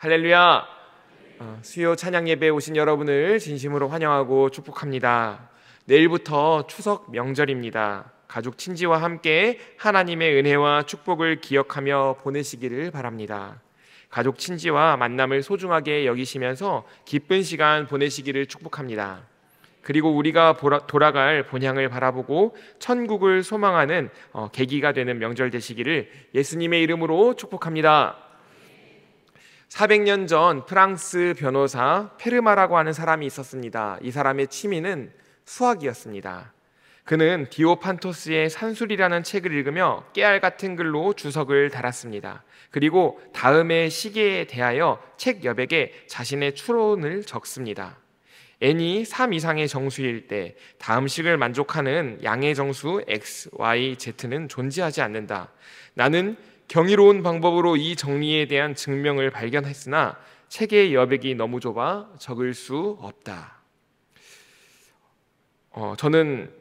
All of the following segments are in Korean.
할렐루야. 어, 수요 찬양 예배에 오신 여러분을 진심으로 환영하고 축복합니다. 내일부터 추석 명절입니다. 가족 친지와 함께 하나님의 은혜와 축복을 기억하며 보내시기를 바랍니다. 가족 친지와 만남을 소중하게 여기시면서 기쁜 시간 보내시기를 축복합니다. 그리고 우리가 돌아갈 본향을 바라보고 천국을 소망하는 어, 계기가 되는 명절 되시기를 예수님의 이름으로 축복합니다. 400년 전 프랑스 변호사 페르마라고 하는 사람이 있었습니다. 이 사람의 취미는 수학이었습니다. 그는 디오판토스의 산술이라는 책을 읽으며 깨알 같은 글로 주석을 달았습니다. 그리고 다음의 시계에 대하여 책 여백에 자신의 추론을 적습니다. n이 3 이상의 정수일 때 다음 식을 만족하는 양의 정수 x, y, z는 존재하지 않는다. 나는 경이로운 방법으로 이 정리에 대한 증명을 발견했으나 책의 여백이 너무 좁아 적을 수 없다. 어, 저는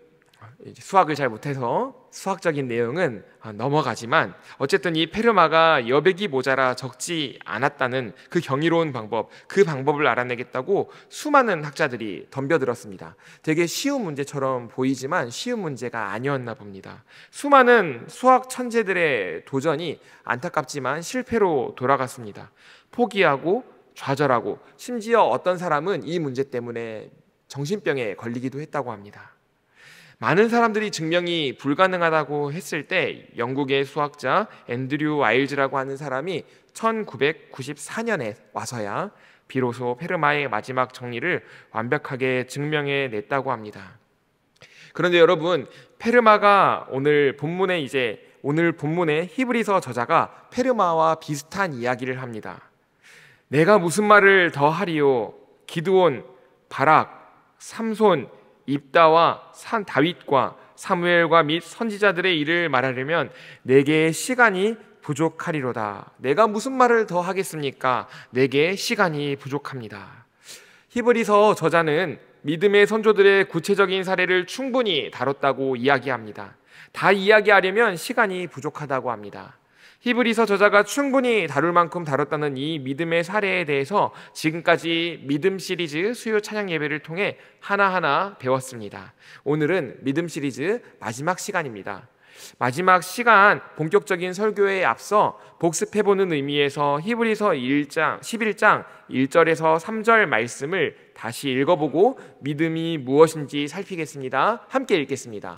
수학을 잘 못해서 수학적인 내용은 아, 넘어가지만 어쨌든 이 페르마가 여백이 모자라 적지 않았다는 그 경이로운 방법, 그 방법을 알아내겠다고 수많은 학자들이 덤벼들었습니다. 되게 쉬운 문제처럼 보이지만 쉬운 문제가 아니었나 봅니다. 수많은 수학 천재들의 도전이 안타깝지만 실패로 돌아갔습니다. 포기하고 좌절하고 심지어 어떤 사람은 이 문제 때문에 정신병에 걸리기도 했다고 합니다. 많은 사람들이 증명이 불가능하다고 했을 때 영국의 수학자 앤드류 와일즈라고 하는 사람이 1994년에 와서야 비로소 페르마의 마지막 정리를 완벽하게 증명해 냈다고 합니다. 그런데 여러분, 페르마가 오늘 본문에 이제 오늘 본문의 히브리서 저자가 페르마와 비슷한 이야기를 합니다. 내가 무슨 말을 더 하리요? 기드온, 바락, 삼손, 입다와 산 다윗과 사무엘과 및 선지자들의 일을 말하려면 내게 시간이 부족하리로다. 내가 무슨 말을 더 하겠습니까? 내게 시간이 부족합니다. 히브리서 저자는 믿음의 선조들의 구체적인 사례를 충분히 다뤘다고 이야기합니다. 다 이야기하려면 시간이 부족하다고 합니다. 히브리서 저자가 충분히 다룰 만큼 다뤘다는 이 믿음의 사례에 대해서 지금까지 믿음 시리즈 수요 찬양 예배를 통해 하나하나 배웠습니다. 오늘은 믿음 시리즈 마지막 시간입니다. 마지막 시간 본격적인 설교에 앞서 복습해 보는 의미에서 히브리서 1장 11장 1절에서 3절 말씀을 다시 읽어보고 믿음이 무엇인지 살피겠습니다. 함께 읽겠습니다.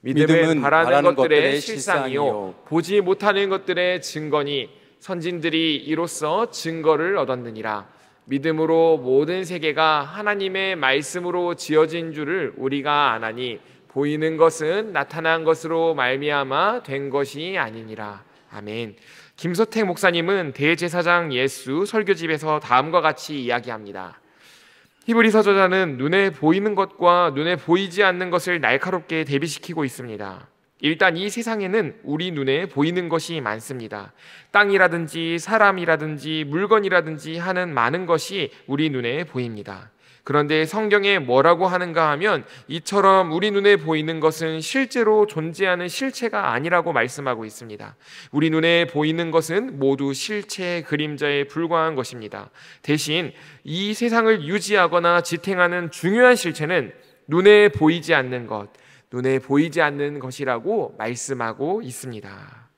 믿음은 바라는 것들의 실상이요 보지 못하는 것들의 증거니 선진들이 이로써 증거를 얻었느니라 믿음으로 모든 세계가 하나님의 말씀으로 지어진 줄을 우리가 아나니 보이는 것은 나타난 것으로 말미암아 된 것이 아니니라 아멘. 김소택 목사님은 대제사장 예수 설교집에서 다음과 같이 이야기합니다. 히브리서 저자는 눈에 보이는 것과 눈에 보이지 않는 것을 날카롭게 대비시키고 있습니다. 일단 이 세상에는 우리 눈에 보이는 것이 많습니다. 땅이라든지 사람이라든지 물건이라든지 하는 많은 것이 우리 눈에 보입니다. 그런데 성경에 뭐라고 하는가 하면 이처럼 우리 눈에 보이는 것은 실제로 존재하는 실체가 아니라고 말씀하고 있습니다. 우리 눈에 보이는 것은 모두 실체 의 그림자에 불과한 것입니다. 대신 이 세상을 유지하거나 지탱하는 중요한 실체는 눈에 보이지 않는 것, 눈에 보이지 않는 것이라고 말씀하고 있습니다.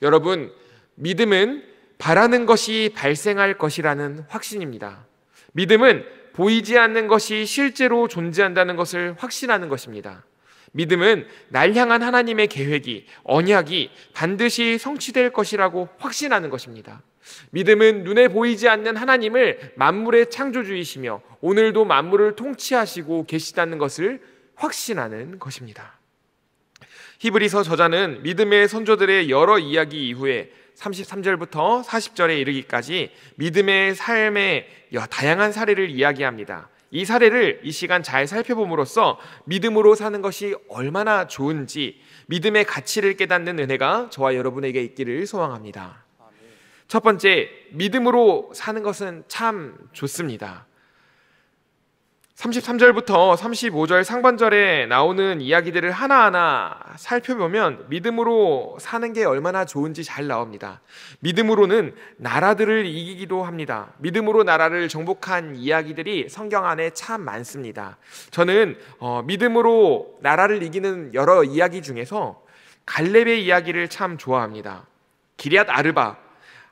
여러분, 믿음은 바라는 것이 발생할 것이라는 확신입니다. 믿음은 보이지 않는 것이 실제로 존재한다는 것을 확신하는 것입니다. 믿음은 날 향한 하나님의 계획이, 언약이 반드시 성취될 것이라고 확신하는 것입니다. 믿음은 눈에 보이지 않는 하나님을 만물의 창조주이시며 오늘도 만물을 통치하시고 계시다는 것을 확신하는 것입니다. 히브리서 저자는 믿음의 선조들의 여러 이야기 이후에 33절부터 40절에 이르기까지 믿음의 삶의 다양한 사례를 이야기합니다. 이 사례를 이 시간 잘 살펴봄으로써 믿음으로 사는 것이 얼마나 좋은지 믿음의 가치를 깨닫는 은혜가 저와 여러분에게 있기를 소망합니다. 첫 번째, 믿음으로 사는 것은 참 좋습니다. 33절부터 35절 상반절에 나오는 이야기들을 하나하나 살펴보면 믿음으로 사는 게 얼마나 좋은지 잘 나옵니다. 믿음으로는 나라들을 이기기도 합니다. 믿음으로 나라를 정복한 이야기들이 성경 안에 참 많습니다. 저는 어, 믿음으로 나라를 이기는 여러 이야기 중에서 갈렙의 이야기를 참 좋아합니다. 기리앗 아르바,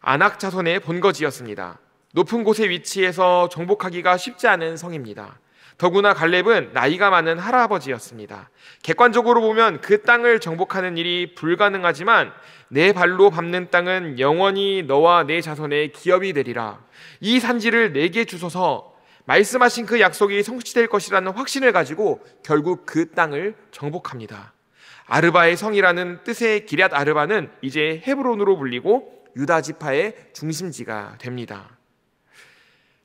안악 자손의 본거지였습니다. 높은 곳에위치해서 정복하기가 쉽지 않은 성입니다. 더구나 갈렙은 나이가 많은 할아버지였습니다. 객관적으로 보면 그 땅을 정복하는 일이 불가능하지만 내 발로 밟는 땅은 영원히 너와 내 자손의 기업이 되리라. 이 산지를 내게 주소서 말씀하신 그 약속이 성취될 것이라는 확신을 가지고 결국 그 땅을 정복합니다. 아르바의 성이라는 뜻의 기랏 아르바는 이제 헤브론으로 불리고 유다 지파의 중심지가 됩니다.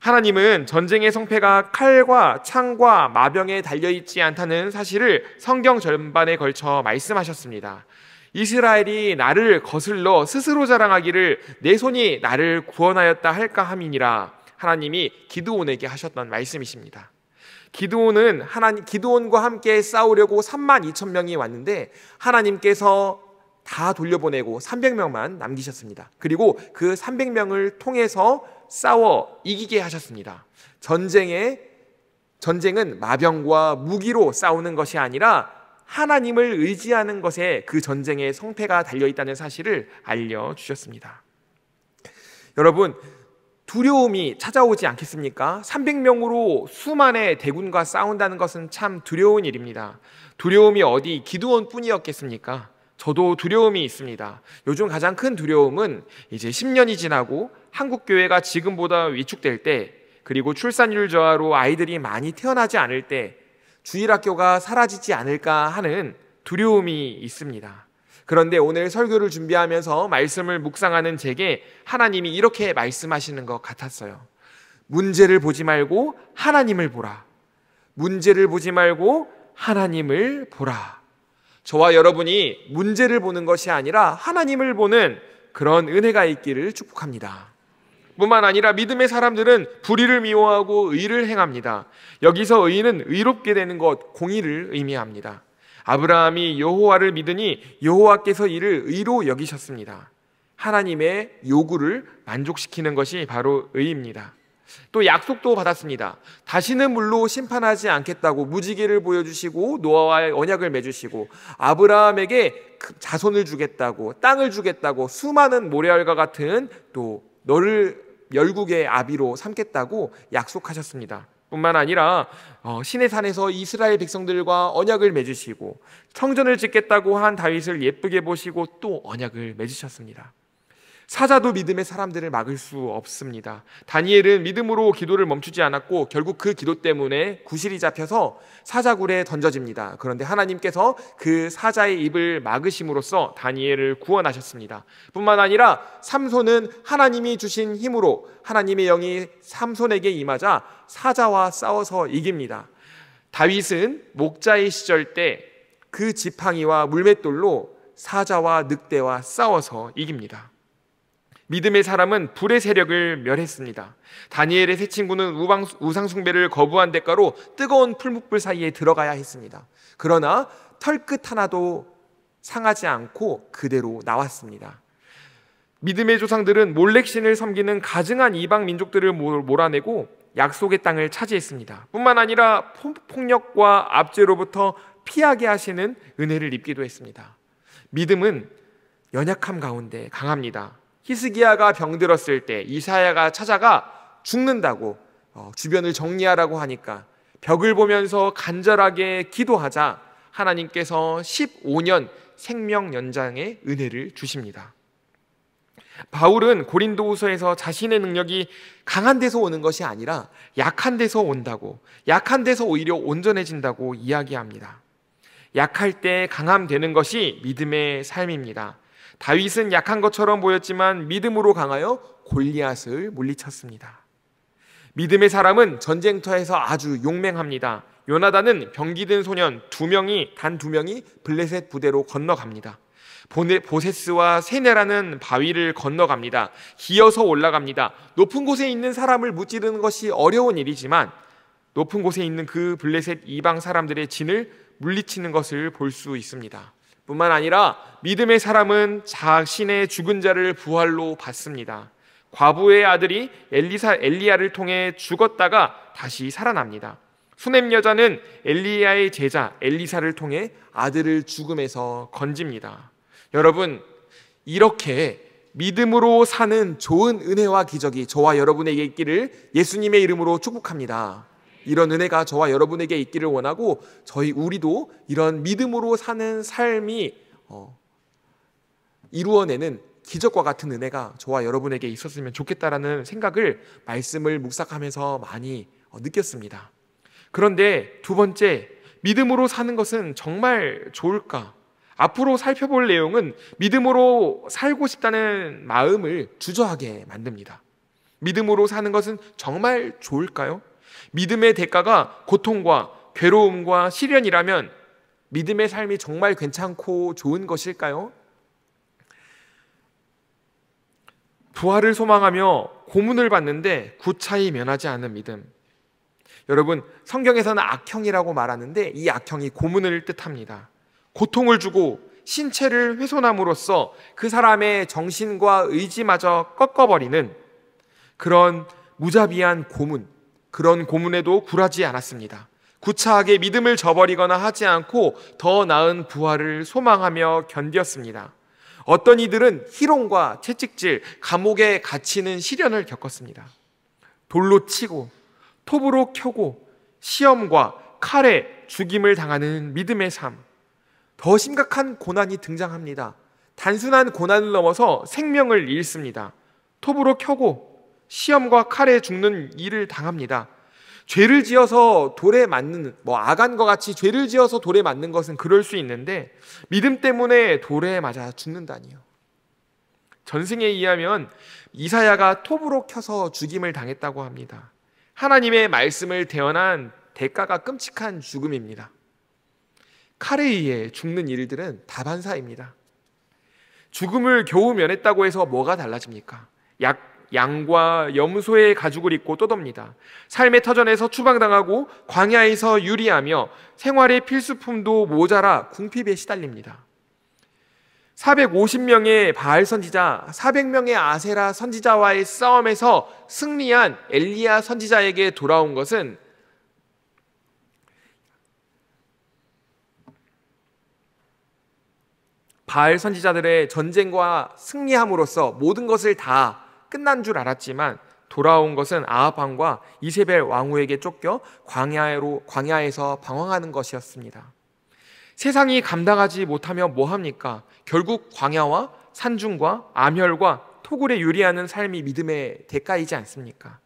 하나님은 전쟁의 성패가 칼과 창과 마병에 달려있지 않다는 사실을 성경 전반에 걸쳐 말씀하셨습니다. 이스라엘이 나를 거슬러 스스로 자랑하기를 내 손이 나를 구원하였다 할까 함이니라 하나님이 기드온에게 하셨던 말씀이십니다. 기드온은 하나님 기드온과 함께 싸우려고 3만 2천 명이 왔는데 하나님께서 다 돌려보내고 300명만 남기셨습니다. 그리고 그 300명을 통해서 싸워 이기게 하셨습니다. 전쟁에 전쟁은 마병과 무기로 싸우는 것이 아니라 하나님을 의지하는 것에 그 전쟁의 성패가 달려 있다는 사실을 알려 주셨습니다. 여러분 두려움이 찾아오지 않겠습니까? 300명으로 수만의 대군과 싸운다는 것은 참 두려운 일입니다. 두려움이 어디 기두원뿐이었겠습니까? 저도 두려움이 있습니다. 요즘 가장 큰 두려움은 이제 10년이 지나고 한국 교회가 지금보다 위축될 때 그리고 출산율 저하로 아이들이 많이 태어나지 않을 때 주일학교가 사라지지 않을까 하는 두려움이 있습니다. 그런데 오늘 설교를 준비하면서 말씀을 묵상하는 제게 하나님이 이렇게 말씀하시는 것 같았어요. 문제를 보지 말고 하나님을 보라. 문제를 보지 말고 하나님을 보라. 저와 여러분이 문제를 보는 것이 아니라 하나님을 보는 그런 은혜가 있기를 축복합니다. 뿐만 아니라 믿음의 사람들은 불의를 미워하고 의를 행합니다. 여기서 의는 의롭게 되는 것, 공의를 의미합니다. 아브라함이 여호와를 믿으니 여호와께서 이를 의로 여기셨습니다. 하나님의 요구를 만족시키는 것이 바로 의입니다. 또 약속도 받았습니다. 다시는 물로 심판하지 않겠다고 무지개를 보여주시고 노아와의 언약을 맺으시고 아브라함에게 그 자손을 주겠다고 땅을 주겠다고 수많은 모래알과 같은 또 너를 열국의 아비로 삼겠다고 약속하셨습니다. 뿐만 아니라 어, 신의 산에서 이스라엘 백성들과 언약을 맺으시고 성전을 짓겠다고 한 다윗을 예쁘게 보시고 또 언약을 맺으셨습니다. 사자도 믿음의 사람들을 막을 수 없습니다. 다니엘은 믿음으로 기도를 멈추지 않았고 결국 그 기도 때문에 구실이 잡혀서 사자굴에 던져집니다. 그런데 하나님께서 그 사자의 입을 막으심으로써 다니엘을 구원하셨습니다. 뿐만 아니라 삼손은 하나님이 주신 힘으로 하나님의 영이 삼손에게 임하자 사자와 싸워서 이깁니다. 다윗은 목자의 시절 때 그 지팡이와 물맷돌로 사자와 늑대와 싸워서 이깁니다. 믿음의 사람은 불의 세력을 멸했습니다. 다니엘의 세 친구는 우방, 우상숭배를 거부한 대가로 뜨거운 풀무불 사이에 들어가야 했습니다. 그러나 털끝 하나도 상하지 않고 그대로 나왔습니다. 믿음의 조상들은 몰렉신을 섬기는 가증한 이방 민족들을 몰아내고 약속의 땅을 차지했습니다. 뿐만 아니라 폭력과 압제로부터 피하게 하시는 은혜를 입기도 했습니다. 믿음은 연약함 가운데 강합니다. 히스기야가 병들었을 때 이사야가 찾아가 죽는다고 어, 주변을 정리하라고 하니까 벽을 보면서 간절하게 기도하자 하나님께서 15년 생명 연장의 은혜를 주십니다. 바울은 고린도후서에서 자신의 능력이 강한 데서 오는 것이 아니라 약한 데서 온다고 약한 데서 오히려 온전해진다고 이야기합니다. 약할 때 강함 되는 것이 믿음의 삶입니다. 다윗은 약한 것처럼 보였지만 믿음으로 강하여 골리앗을 물리쳤습니다. 믿음의 사람은 전쟁터에서 아주 용맹합니다. 요나단은 병기든 소년 두 명이 단 두 명이 블레셋 부대로 건너갑니다. 보세스와 세네라는 바위를 건너갑니다. 기어서 올라갑니다. 높은 곳에 있는 사람을 무찌르는 것이 어려운 일이지만 높은 곳에 있는 그 블레셋 이방 사람들의 진을 물리치는 것을 볼 수 있습니다. 뿐만 아니라 믿음의 사람은 자신의 죽은 자를 부활로 받습니다. 과부의 아들이 엘리사 엘리야를 통해 죽었다가 다시 살아납니다. 수넴 여자는 엘리야의 제자 엘리사를 통해 아들을 죽음에서 건집니다. 여러분 이렇게 믿음으로 사는 좋은 은혜와 기적이 저와 여러분에게 있기를 예수님의 이름으로 축복합니다. 이런 은혜가 저와 여러분에게 있기를 원하고 저희 우리도 이런 믿음으로 사는 삶이 어, 이루어내는 기적과 같은 은혜가 저와 여러분에게 있었으면 좋겠다라는 생각을 말씀을 묵상하면서 많이 어, 느꼈습니다. 그런데 두 번째, 믿음으로 사는 것은 정말 좋을까? 앞으로 살펴볼 내용은 믿음으로 살고 싶다는 마음을 주저하게 만듭니다. 믿음으로 사는 것은 정말 좋을까요? 믿음의 대가가 고통과 괴로움과 시련이라면 믿음의 삶이 정말 괜찮고 좋은 것일까요? 부활을 소망하며 고문을 받는데 구차히 면하지 않은 믿음. 여러분, 성경에서는 악형이라고 말하는데 이 악형이 고문을 뜻합니다. 고통을 주고 신체를 훼손함으로써 그 사람의 정신과 의지마저 꺾어버리는 그런 무자비한 고문, 그런 고문에도 굴하지 않았습니다. 구차하게 믿음을 저버리거나 하지 않고 더 나은 부활을 소망하며 견뎠습니다. 어떤 이들은 희롱과 채찍질, 감옥에 갇히는 시련을 겪었습니다. 돌로 치고, 톱으로 켜고, 시험과 칼에 죽임을 당하는 믿음의 삶. 더 심각한 고난이 등장합니다. 단순한 고난을 넘어서 생명을 잃습니다. 톱으로 켜고, 시험과 칼에 죽는 일을 당합니다. 죄를 지어서 돌에 맞는 뭐 아간과 같이 죄를 지어서 돌에 맞는 것은 그럴 수 있는데 믿음 때문에 돌에 맞아 죽는다니요. 전승에 의하면 이사야가 톱으로 켜서 죽임을 당했다고 합니다. 하나님의 말씀을 대언한 대가가 끔찍한 죽음입니다. 칼에 의해 죽는 일들은 다반사입니다. 죽음을 겨우 면했다고 해서 뭐가 달라집니까? 약 양과 염소의 가죽을 입고 떠돕니다. 삶의 터전에서 추방당하고 광야에서 유리하며 생활의 필수품도 모자라 궁핍에 시달립니다. 450명의 바알 선지자, 400명의 아세라 선지자와의 싸움에서 승리한 엘리야 선지자에게 돌아온 것은 바알 선지자들의 전쟁과 승리함으로써 모든 것을 다 끝난 줄 알았지만 돌아온 것은 아합왕과 이세벨 왕후에게 쫓겨 광야로 광야에서 방황하는 것이었습니다. 세상이 감당하지 못하며 뭐 합니까? 결국 광야와 산중과 암혈과 토굴에 유리하는 삶이 믿음의 대가이지 않습니까?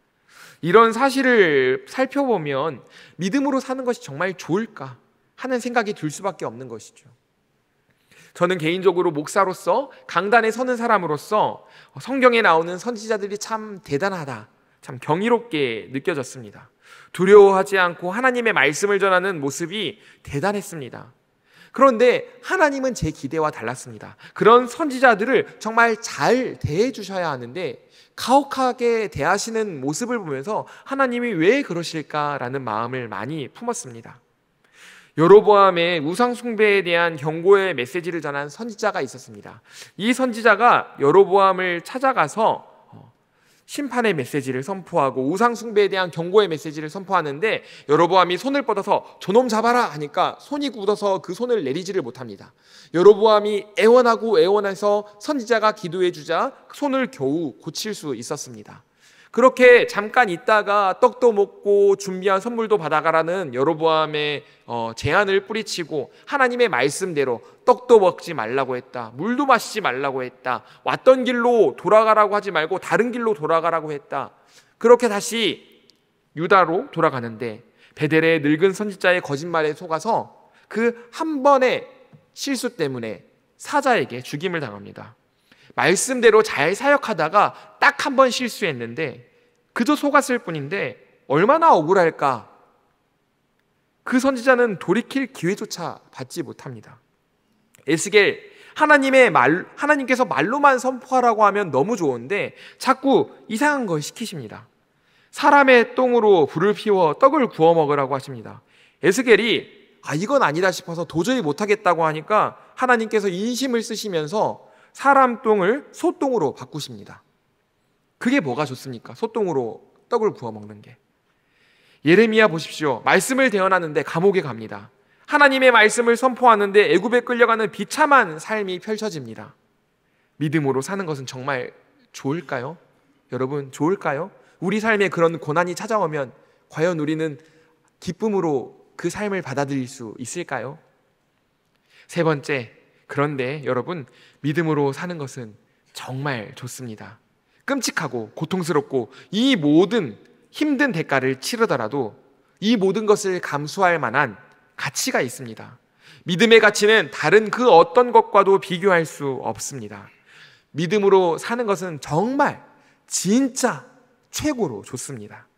이런 사실을 살펴보면 믿음으로 사는 것이 정말 좋을까 하는 생각이 들 수밖에 없는 것이죠. 저는 개인적으로 목사로서 강단에 서는 사람으로서 성경에 나오는 선지자들이 참 대단하다, 참 경이롭게 느껴졌습니다. 두려워하지 않고 하나님의 말씀을 전하는 모습이 대단했습니다. 그런데 하나님은 제 기대와 달랐습니다. 그런 선지자들을 정말 잘 대해 주셔야 하는데 가혹하게 대하시는 모습을 보면서 하나님이 왜 그러실까라는 마음을 많이 품었습니다. 여로보암의 우상 숭배에 대한 경고의 메시지를 전한 선지자가 있었습니다. 이 선지자가 여로보암을 찾아가서 어, 심판의 메시지를 선포하고 우상 숭배에 대한 경고의 메시지를 선포하는데 여로보암이 손을 뻗어서 저놈 잡아라 하니까 손이 굳어서 그 손을 내리지를 못합니다. 여로보암이 애원하고 애원해서 선지자가 기도해 주자 손을 겨우 고칠 수 있었습니다. 그렇게 잠깐 있다가 떡도 먹고 준비한 선물도 받아가라는 여로보암의 어, 제안을 뿌리치고 하나님의 말씀대로 떡도 먹지 말라고 했다. 물도 마시지 말라고 했다. 왔던 길로 돌아가라고 하지 말고 다른 길로 돌아가라고 했다. 그렇게 다시 유다로 돌아가는데 베델의 늙은 선지자의 거짓말에 속아서 그 한 번의 실수 때문에 사자에게 죽임을 당합니다. 말씀대로 잘 사역하다가 딱 한 번 실수했는데 그저 속았을 뿐인데 얼마나 억울할까? 그 선지자는 돌이킬 기회조차 받지 못합니다. 에스겔 하나님의 말 하나님께서 말로만 선포하라고 하면 너무 좋은데 자꾸 이상한 걸 시키십니다. 사람의 똥으로 불을 피워 떡을 구워 먹으라고 하십니다. 에스겔이 아 이건 아니다 싶어서 도저히 못하겠다고 하니까 하나님께서 인심을 쓰시면서 사람 똥을 소똥으로 바꾸십니다. 그게 뭐가 좋습니까? 소똥으로 떡을 구워 먹는 게. 예레미야 보십시오. 말씀을 대언하는데 감옥에 갑니다. 하나님의 말씀을 선포하는데 애굽에 끌려가는 비참한 삶이 펼쳐집니다. 믿음으로 사는 것은 정말 좋을까요? 여러분, 좋을까요? 우리 삶에 그런 고난이 찾아오면 과연 우리는 기쁨으로 그 삶을 받아들일 수 있을까요? 세 번째, 그런데 여러분, 믿음으로 사는 것은 정말 좋습니다. 끔찍하고 고통스럽고 이 모든 힘든 대가를 치르더라도 이 모든 것을 감수할 만한 가치가 있습니다. 믿음의 가치는 다른 그 어떤 것과도 비교할 수 없습니다. 믿음으로 사는 것은 정말 진짜 최고로 좋습니다.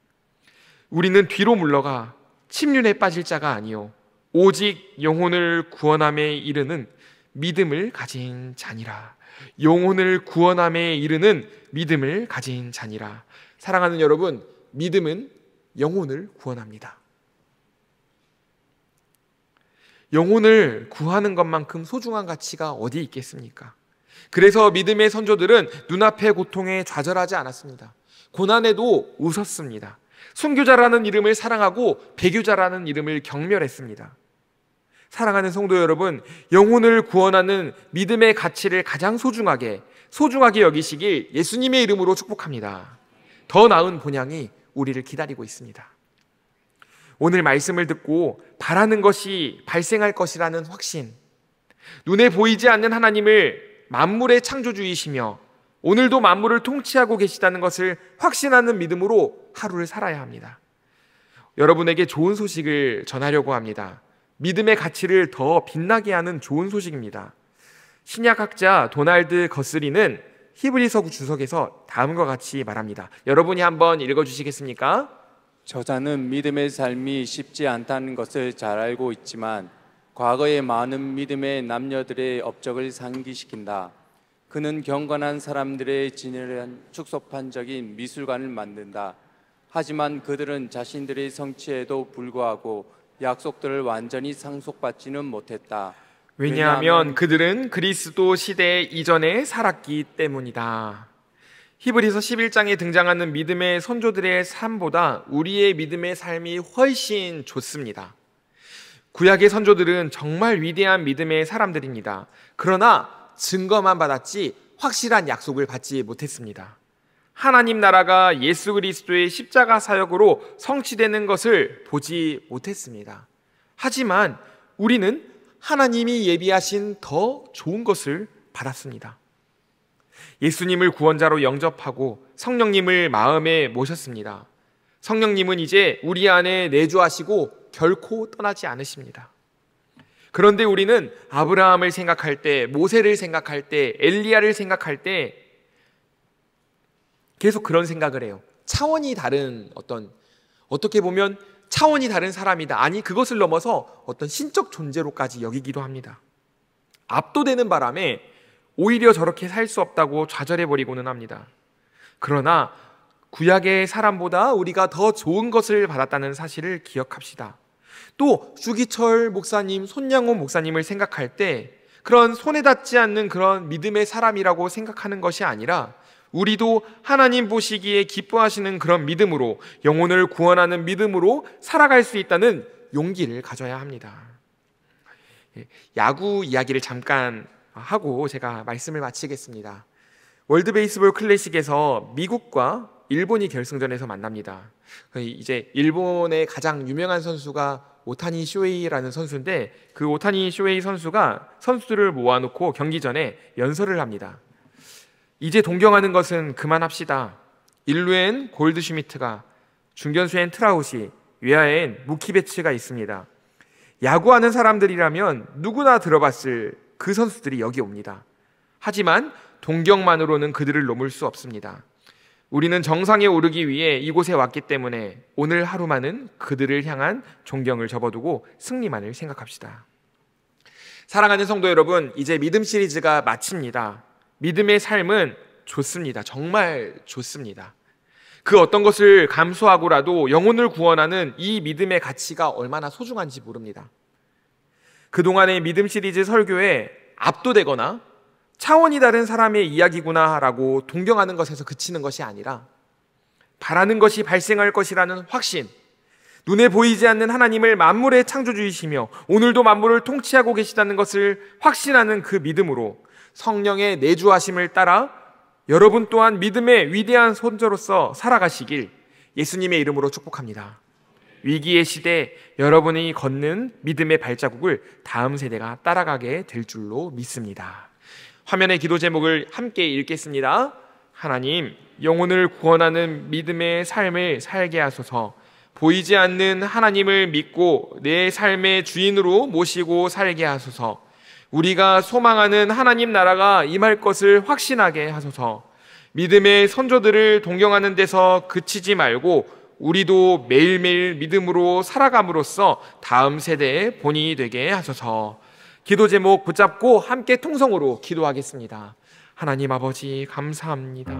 우리는 뒤로 물러가 침륜에 빠질 자가 아니요 오직 영혼을 구원함에 이르는 믿음을 가진 자니라. 영혼을 구원함에 이르는 믿음을 가진 자니라. 사랑하는 여러분, 믿음은 영혼을 구원합니다. 영혼을 구하는 것만큼 소중한 가치가 어디 있겠습니까? 그래서 믿음의 선조들은 눈앞의 고통에 좌절하지 않았습니다. 고난에도 웃었습니다. 순교자라는 이름을 사랑하고 배교자라는 이름을 경멸했습니다. 사랑하는 성도 여러분, 영혼을 구원하는 믿음의 가치를 가장 소중하게, 소중하게 여기시길 예수님의 이름으로 축복합니다. 더 나은 본향이 우리를 기다리고 있습니다. 오늘 말씀을 듣고 바라는 것이 발생할 것이라는 확신, 눈에 보이지 않는 하나님을 만물의 창조주이시며 오늘도 만물을 통치하고 계시다는 것을 확신하는 믿음으로 하루를 살아야 합니다. 여러분에게 좋은 소식을 전하려고 합니다. 믿음의 가치를 더 빛나게 하는 좋은 소식입니다. 신약학자 도널드 거스리는 히브리서 주석에서 다음과 같이 말합니다. 여러분이 한번 읽어 주시겠습니까? 저자는 믿음의 삶이 쉽지 않다는 것을 잘 알고 있지만 과거의 많은 믿음의 남녀들의 업적을 상기시킨다. 그는 경건한 사람들의 진열한 축소판적인 미술관을 만든다. 하지만 그들은 자신들의 성취에도 불구하고 약속들을 완전히 상속받지는 못했다. 왜냐하면 그들은 그리스도 시대 이전에 살았기 때문이다. 히브리서 11장에 등장하는 믿음의 선조들의 삶보다 우리의 믿음의 삶이 훨씬 좋습니다. 구약의 선조들은 정말 위대한 믿음의 사람들입니다. 그러나 증거만 받았지 확실한 약속을 받지 못했습니다. 하나님 나라가 예수 그리스도의 십자가 사역으로 성취되는 것을 보지 못했습니다. 하지만 우리는 하나님이 예비하신 더 좋은 것을 받았습니다. 예수님을 구원자로 영접하고 성령님을 마음에 모셨습니다. 성령님은 이제 우리 안에 내주하시고 결코 떠나지 않으십니다. 그런데 우리는 아브라함을 생각할 때, 모세를 생각할 때, 엘리야를 생각할 때 계속 그런 생각을 해요. 차원이 다른 어떤 어떻게 보면 차원이 다른 사람이다. 아니 그것을 넘어서 어떤 신적 존재로까지 여기기도 합니다. 압도되는 바람에 오히려 저렇게 살 수 없다고 좌절해 버리고는 합니다. 그러나 구약의 사람보다 우리가 더 좋은 것을 받았다는 사실을 기억합시다. 또 주기철 목사님, 손양호 목사님을 생각할 때 그런 손에 닿지 않는 그런 믿음의 사람이라고 생각하는 것이 아니라 우리도 하나님 보시기에 기뻐하시는 그런 믿음으로 영혼을 구원하는 믿음으로 살아갈 수 있다는 용기를 가져야 합니다. 예, 야구 이야기를 잠깐 하고 제가 말씀을 마치겠습니다. 월드 베이스볼 클래식에서 미국과 일본이 결승전에서 만납니다. 그 이제 일본의 가장 유명한 선수가 오타니 쇼헤이라는 선수인데 그 오타니 쇼헤이 선수가 선수들을 모아놓고 경기 전에 연설을 합니다. 이제 동경하는 것은 그만합시다. 일루엔 골드슈미트가, 중견수엔 트라우시, 외야엔 무키베츠가 있습니다. 야구하는 사람들이라면 누구나 들어봤을 그 선수들이 여기 옵니다. 하지만 동경만으로는 그들을 넘을 수 없습니다. 우리는 정상에 오르기 위해 이곳에 왔기 때문에 오늘 하루만은 그들을 향한 존경을 접어두고 승리만을 생각합시다. 사랑하는 성도 여러분, 이제 믿음 시리즈가 마칩니다. 믿음의 삶은 좋습니다. 정말 좋습니다. 그 어떤 것을 감수하고라도 영혼을 구원하는 이 믿음의 가치가 얼마나 소중한지 모릅니다. 그동안의 믿음 시리즈 설교에 압도되거나 차원이 다른 사람의 이야기구나라고 동경하는 것에서 그치는 것이 아니라 바라는 것이 발생할 것이라는 확신, 눈에 보이지 않는 하나님을 만물의 창조주이시며 오늘도 만물을 통치하고 계시다는 것을 확신하는 그 믿음으로 성령의 내주하심을 따라 여러분 또한 믿음의 위대한 손자로서 살아가시길 예수님의 이름으로 축복합니다. 위기의 시대 여러분이 걷는 믿음의 발자국을 다음 세대가 따라가게 될 줄로 믿습니다. 화면의 기도 제목을 함께 읽겠습니다. 하나님, 영혼을 구원하는 믿음의 삶을 살게 하소서. 보이지 않는 하나님을 믿고 내 삶의 주인으로 모시고 살게 하소서. 우리가 소망하는 하나님 나라가 임할 것을 확신하게 하소서. 믿음의 선조들을 동경하는 데서 그치지 말고 우리도 매일매일 믿음으로 살아감으로써 다음 세대의 본이 되게 하소서. 기도 제목 붙잡고 함께 통성으로 기도하겠습니다. 하나님 아버지 감사합니다.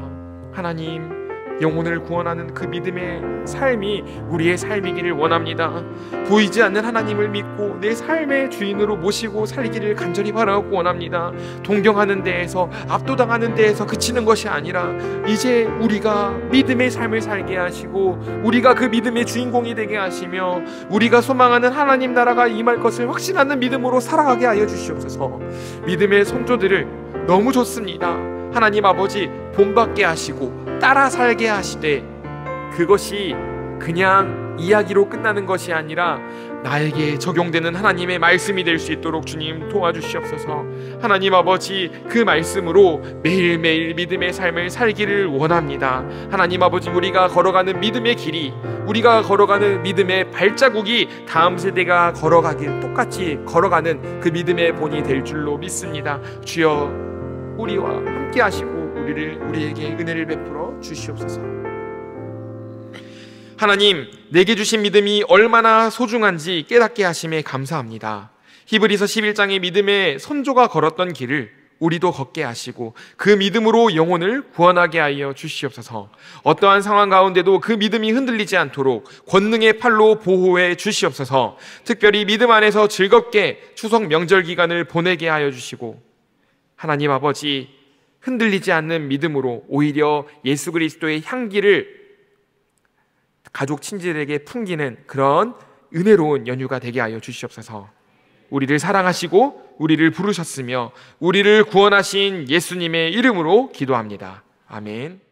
하나님 영혼을 구원하는 그 믿음의 삶이 우리의 삶이기를 원합니다. 보이지 않는 하나님을 믿고 내 삶의 주인으로 모시고 살기를 간절히 바라고 원합니다. 동경하는 데에서 압도당하는 데에서 그치는 것이 아니라 이제 우리가 믿음의 삶을 살게 하시고 우리가 그 믿음의 주인공이 되게 하시며 우리가 소망하는 하나님 나라가 임할 것을 확신하는 믿음으로 살아가게 하여 주시옵소서. 믿음의 선조들을 너무 좋습니다. 하나님 아버지 본받게 하시고 따라 살게 하시되 그것이 그냥 이야기로 끝나는 것이 아니라 나에게 적용되는 하나님의 말씀이 될 수 있도록 주님 도와주시옵소서. 하나님 아버지 그 말씀으로 매일매일 믿음의 삶을 살기를 원합니다. 하나님 아버지 우리가 걸어가는 믿음의 길이 우리가 걸어가는 믿음의 발자국이 다음 세대가 걸어가길 똑같이 걸어가는 그 믿음의 본이 될 줄로 믿습니다. 주여 우리와 함께 하시고 우리를 우리에게 은혜를 베풀어 주시옵소서. 하나님, 내게 주신 믿음이 얼마나 소중한지 깨닫게 하심에 감사합니다. 히브리서 11장의 믿음의 선조가 걸었던 길을 우리도 걷게 하시고 그 믿음으로 영혼을 구원하게 하여 주시옵소서. 어떠한 상황 가운데도 그 믿음이 흔들리지 않도록 권능의 팔로 보호해 주시옵소서. 특별히 믿음 안에서 즐겁게 추석 명절 기간을 보내게 하여 주시고 하나님 아버지 흔들리지 않는 믿음으로 오히려 예수 그리스도의 향기를 가족 친지들에게 풍기는 그런 은혜로운 연휴가 되게 하여 주시옵소서. 우리를 사랑하시고 우리를 부르셨으며 우리를 구원하신 예수님의 이름으로 기도합니다. 아멘.